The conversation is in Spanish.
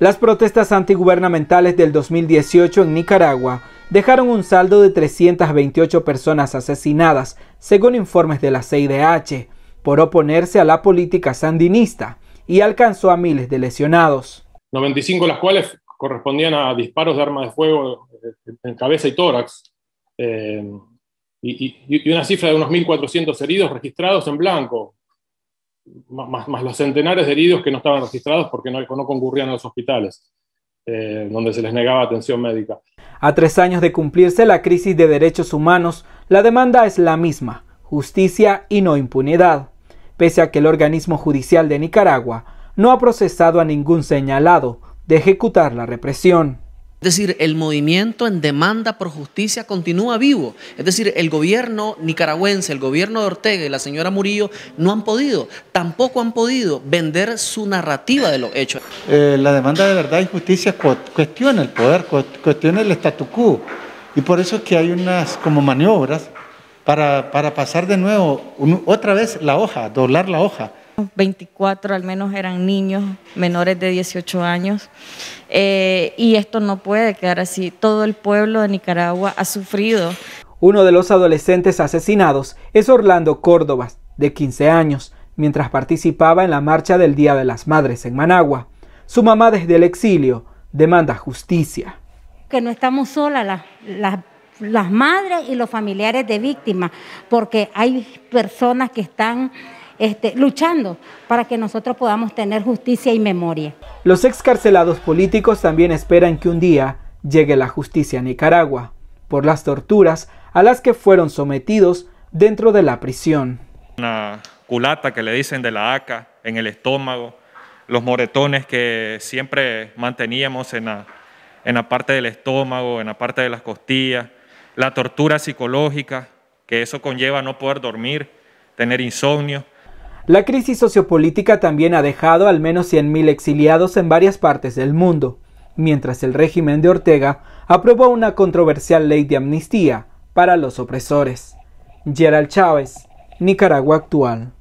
Las protestas antigubernamentales del 2018 en Nicaragua dejaron un saldo de 328 personas asesinadas, según informes de la CIDH, por oponerse a la política sandinista, y alcanzó a miles de lesionados. 95 las cuales correspondían a disparos de armas de fuego eh, en cabeza y tórax, eh, y, y, una cifra de unos 1.400 heridos registrados en blanco, más, los centenares de heridos que no estaban registrados porque no, concurrían a los hospitales, eh, donde se les negaba atención médica. A tres años de cumplirse la crisis de derechos humanos, la demanda es la misma, justicia y no impunidad, pese a que el organismo judicial de Nicaragua no ha procesado a ningún señalado de ejecutar la represión. Es decir, el movimiento en demanda por justicia continúa vivo. Es decir, el gobierno nicaragüense, el gobierno de Ortega y la señora Murillo no han podido, tampoco han podido vender su narrativa de los hechos. Eh, la demanda de verdad y justicia cuestiona el poder, cuestiona el statu quo. Y por eso es que hay unas como maniobras para, para pasar de nuevo otra vez la hoja, doblar la hoja 24 al menos eran niños menores de 18 años. Eh, y esto no puede quedar así. Todo el pueblo de Nicaragua ha sufrido. Uno de los adolescentes asesinados es Orlando Córdoba, de 15 años, mientras participaba en la marcha del Día de las Madres en Managua. Su mamá desde el exilio demanda justicia. Que no estamos solas las las madres y los familiares de víctimas, porque hay personas que están este, luchando para que nosotros podamos tener justicia y memoria. Los excarcelados políticos también esperan que un día llegue la justicia a Nicaragua por las torturas a las que fueron sometidos dentro de la prisión. Una culata que le dicen de la ACA en el estómago, los moretones que siempre manteníamos en la, en la parte del estómago, en la parte de las costillas, la tortura psicológica que eso conlleva no poder dormir, tener insomnio. La crisis sociopolítica también ha dejado al menos 100.000 exiliados en varias partes del mundo, mientras el régimen de Ortega aprobó una controversial ley de amnistía para los opresores. Gerald Chávez, Nicaragua actual.